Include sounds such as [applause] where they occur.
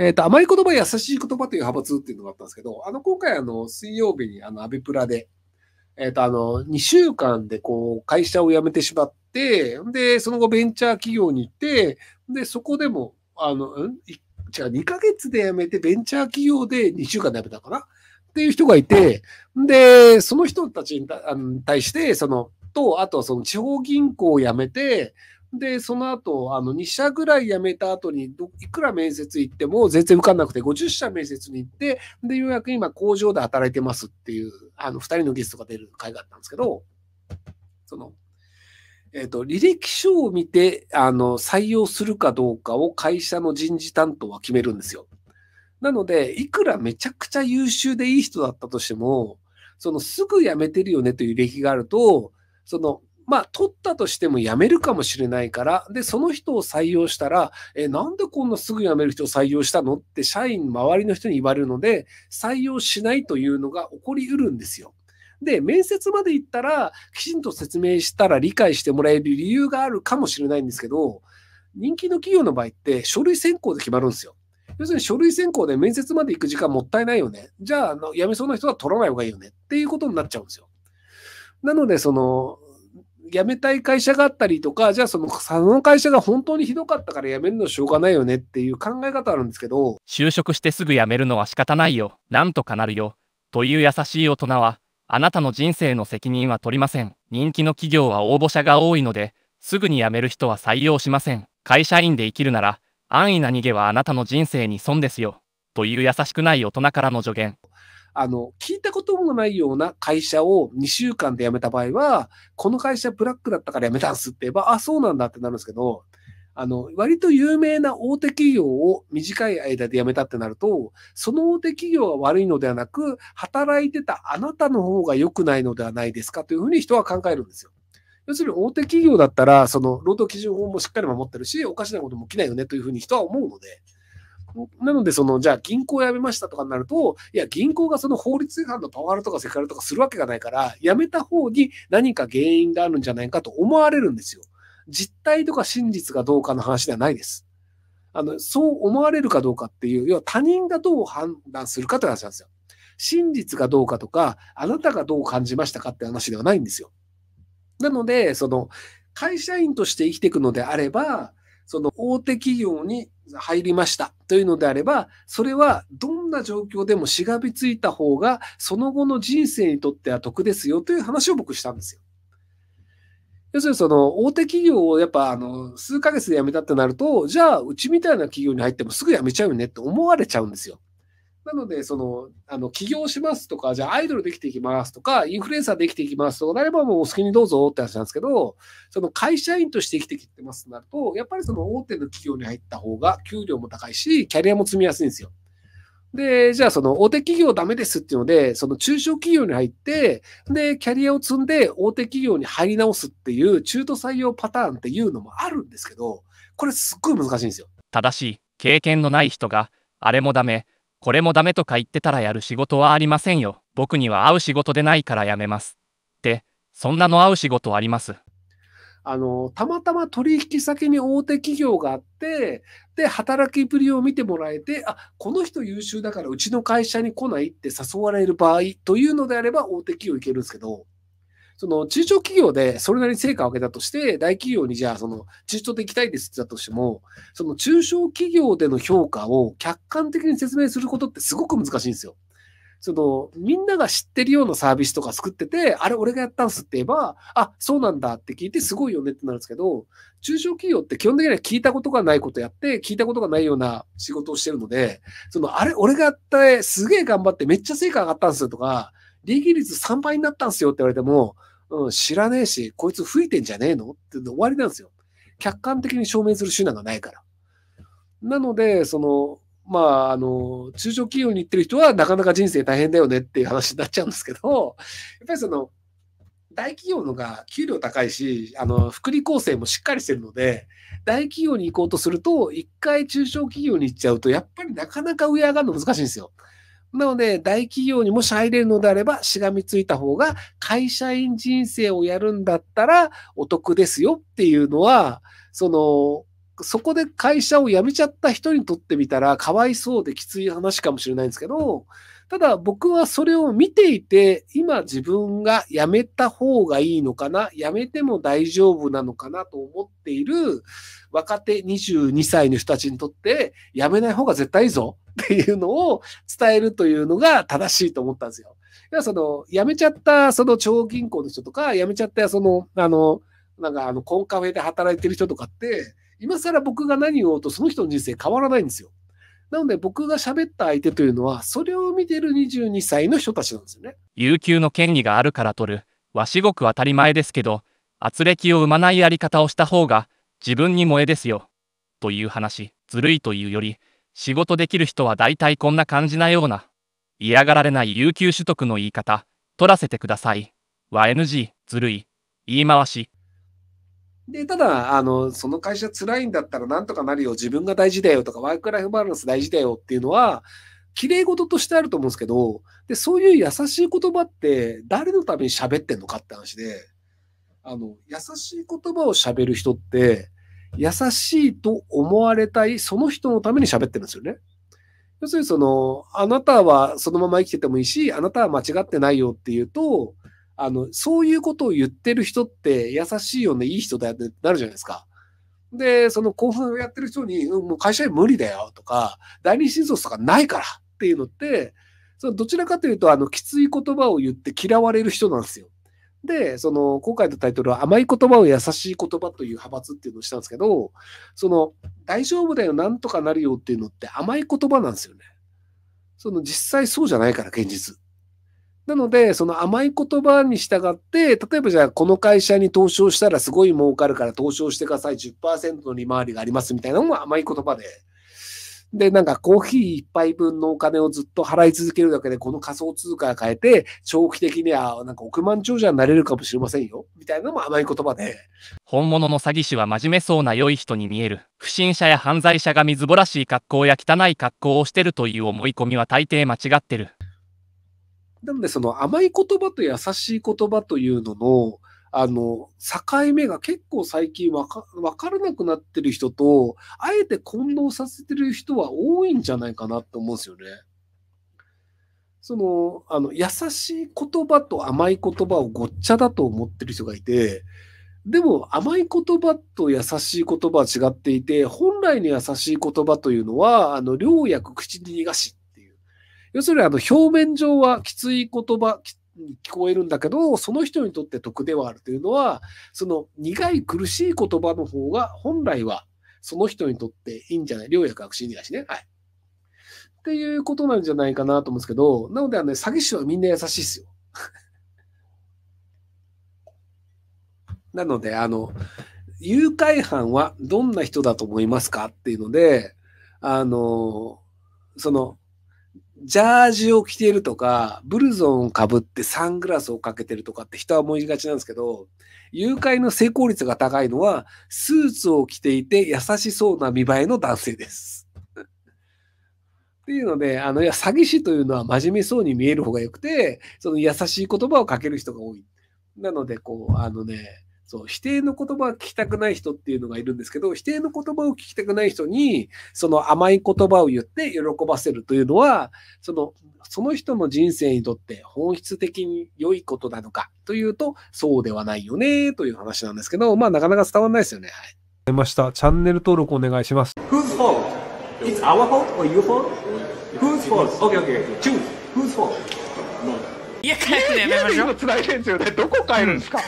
えっ、ー、と、甘い言葉、優しい言葉という派閥っていうのがあったんですけど、あの、今回あの、水曜日にあの、アベプラで、えっ、ー、と、あの、2週間でこう、会社を辞めてしまって、で、その後ベンチャー企業に行って、で、そこでも、あの、うん、違う、2ヶ月で辞めて、ベンチャー企業で2週間で辞めたかなっていう人がいて、で、その人たちに対して、その、と、あとはその地方銀行を辞めて、で、その後、あの、2社ぐらい辞めた後にど、いくら面接行っても全然受かんなくて、50社面接に行って、で、ようやく今工場で働いてますっていう、あの、2人のゲストが出る回があったんですけど、その、えっ、ー、と、履歴書を見て、あの、採用するかどうかを会社の人事担当は決めるんですよ。なので、いくらめちゃくちゃ優秀でいい人だったとしても、そのすぐ辞めてるよねという履歴があると、そのまあ、取ったとしても辞めるかもしれないから、で、その人を採用したら、え、なんでこんなすぐ辞める人を採用したのって社員、周りの人に言われるので、採用しないというのが起こりうるんですよ。で、面接まで行ったら、きちんと説明したら理解してもらえる理由があるかもしれないんですけど、人気の企業の場合って、書類選考で決まるんですよ。要するに書類選考で面接まで行く時間もったいないよね。じゃあ、あの辞めそうな人は取らない方がいいよねっていうことになっちゃうんですよ。なので、その、辞めたい会社があったりとか、じゃあその、その会社が本当にひどかったから辞めるのしょうがないよねっていう考え方あるんですけど、就職してすぐ辞めるのは仕方ないよ、なんとかなるよ、という優しい大人は、あなたの人生の責任は取りません。人気の企業は応募者が多いので、すぐに辞める人は採用しません。会社員で生きるなら、安易な逃げはあなたの人生に損ですよ。という優しくない大人からの助言。あの、聞いたこともないような会社を2週間で辞めた場合は、この会社ブラックだったから辞めたんすって言えば、あ、そうなんだってなるんですけど、あの、割と有名な大手企業を短い間で辞めたってなると、その大手企業が悪いのではなく、働いてたあなたの方が良くないのではないですかというふうに人は考えるんですよ。要するに大手企業だったら、その労働基準法もしっかり守ってるし、おかしなことも起きないよねというふうに人は思うので、なので、その、じゃあ銀行辞めましたとかになると、いや、銀行がその法律違反のパワハラとかセクハラとかするわけがないから、辞めた方に何か原因があるんじゃないかと思われるんですよ。実態とか真実がどうかの話ではないです。あの、そう思われるかどうかっていう、要は他人がどう判断するかという話なんですよ。真実がどうかとか、あなたがどう感じましたかって話ではないんですよ。なので、その、会社員として生きていくのであれば、その大手企業に入りましたというのであれば、それはどんな状況でもしがみついた方が、その後の人生にとっては得ですよという話を僕したんですよ。要するにその大手企業をやっぱあの数ヶ月で辞めたってなると、じゃあうちみたいな企業に入ってもすぐ辞めちゃうよねって思われちゃうんですよ。なので、その、あの、起業しますとか、じゃあアイドルできていきますとか、インフルエンサーできていきますとか、なればもうお好きにどうぞって話なんですけど、その会社員として生きてきてますとなると、やっぱりその大手の企業に入った方が給料も高いし、キャリアも積みやすいんですよ。で、じゃあその大手企業ダメですっていうので、その中小企業に入って、で、キャリアを積んで大手企業に入り直すっていう中途採用パターンっていうのもあるんですけど、これすっごい難しいんですよ。正しい経験のない人が、あれもダメ、これもダメとか言ってたらやる仕事はありませんよ。僕には合う仕事でないからやめます。って、そんなの合う仕事あります。あの、たまたま取引先に大手企業があって、で、働きぶりを見てもらえて、あ、この人優秀だからうちの会社に来ないって誘われる場合というのであれば大手企業行けるんですけど、その中小企業でそれなりに成果を上げたとして、大企業にじゃあ、その中小で行きたいですってだとしても、その中小企業での評価を客観的に説明することってすごく難しいんですよ。その、みんなが知ってるようなサービスとか作ってて、あれ俺がやったんすって言えば、あ、そうなんだって聞いてすごいよねってなるんですけど、中小企業って基本的には聞いたことがないことやって、聞いたことがないような仕事をしてるので、その、あれ俺がやったすげえ頑張ってめっちゃ成果上がったんすよとか、利益率3倍になったんすよって言われても、うん、知らねえし、こいつ吹いてんじゃねえのって終わりなんですよ。客観的に証明する手段がないから。なので、その、まあ、あの、中小企業に行ってる人はなかなか人生大変だよねっていう話になっちゃうんですけど、やっぱりその、大企業のが給料高いし、あの、福利厚生もしっかりしてるので、大企業に行こうとすると、一回中小企業に行っちゃうと、やっぱりなかなか上上がるの難しいんですよ。なので、大企業にもし入れるのであれば、しがみついた方が、会社員人生をやるんだったらお得ですよっていうのは、その、そこで会社を辞めちゃった人にとってみたら、かわいそうできつい話かもしれないんですけど、ただ僕はそれを見ていて、今自分が辞めた方がいいのかな、辞めても大丈夫なのかなと思っている若手22歳の人たちにとって、辞めない方が絶対いいぞっていうのを伝えるというのが正しいと思ったんですよ。いや、その、辞めちゃったその超銀行の人とか、辞めちゃったその、あの、なんかあの、コンカフェで働いてる人とかって、今更僕が何を言おうとその人の人生変わらないんですよ。なので僕が喋った相手というのは、それを見てる22歳の人たちなんですよね。有給の権利があるから取るは至極当たり前ですけど、圧力を生まないやり方をした方が自分に萌えですよ。という話、ずるいというより、仕事できる人は大体こんな感じなような。嫌がられない有給取得の言い方、取らせてください。は NG、ずるい、言い回し。で、ただ、あの、その会社辛いんだったらなんとかなるよ、自分が大事だよとか、ワークライフバランス大事だよっていうのは、綺麗事としてあると思うんですけど、で、そういう優しい言葉って誰のために喋ってんのかって話で、あの、優しい言葉を喋る人って、優しいと思われたい、その人のために喋ってるんですよね。要するにその、あなたはそのまま生きててもいいし、あなたは間違ってないよっていうと、あの、そういうことを言ってる人って優しいよね、いい人だよってなるじゃないですか。で、その興奮をやってる人に、うん、もう会社員無理だよとか、第二新卒とかないからっていうのって、そのどちらかというと、あの、きつい言葉を言って嫌われる人なんですよ。で、その、今回のタイトルは甘い言葉を優しい言葉という派閥っていうのをしたんですけど、その、大丈夫だよ、なんとかなるよっていうのって甘い言葉なんですよね。その、実際そうじゃないから、現実。なので、その甘い言葉に従って、例えばじゃあこの会社に投資をしたらすごい儲かるから投資をしてください、10%の利回りがありますみたいなのも甘い言葉で。で、なんかコーヒー一杯分のお金をずっと払い続けるだけで、この仮想通貨を変えて、長期的にはなんか億万長者になれるかもしれませんよ、みたいなのも甘い言葉で。本物の詐欺師は真面目そうな良い人に見える。不審者や犯罪者がみずぼらしい格好や汚い格好をしてるという思い込みは大抵間違ってる。なので、その甘い言葉と優しい言葉というのの、あの、境目が結構最近わかわからなくなってる人と、あえて混同させてる人は多いんじゃないかなと思うんですよね。その、あの、優しい言葉と甘い言葉をごっちゃだと思ってる人がいて、でも甘い言葉と優しい言葉は違っていて、本来の優しい言葉というのは、あの、良薬口に逃がし要するにあの表面上はきつい言葉、聞こえるんだけど、その人にとって得ではあるというのは、その苦い苦しい言葉の方が本来はその人にとっていいんじゃない良薬学心にだしね。はい。っていうことなんじゃないかなと思うんですけど、なのであの、ね、詐欺師はみんな優しいっすよ。[laughs] なので、あの、誘拐犯はどんな人だと思いますかっていうので、あの、その、ジャージを着てるとか、ブルゾンをかぶってサングラスをかけてるとかって人は思いがちなんですけど、誘拐の成功率が高いのは、スーツを着ていて優しそうな見栄えの男性です。っていうので、あの、いや、詐欺師というのは真面目そうに見える方が良くて、その優しい言葉をかける人が多い。なので、こう、あのね、そう、否定の言葉を聞きたくない人っていうのがいるんですけど、否定の言葉を聞きたくない人に、その甘い言葉を言って喜ばせるというのは、その、その人の人生にとって本質的に良いことなのかというと、そうではないよね、という話なんですけど、まあ、なかなか伝わらないですよね。はい。出ました。チャンネル登録お願いします。Whose fault? It's our fault or your fault? Whose fault? Okay, okay, okay. Choose. Whose fault? [laughs] や、帰ってやめましょう。今繋いでんですよね。どこ帰るんですか、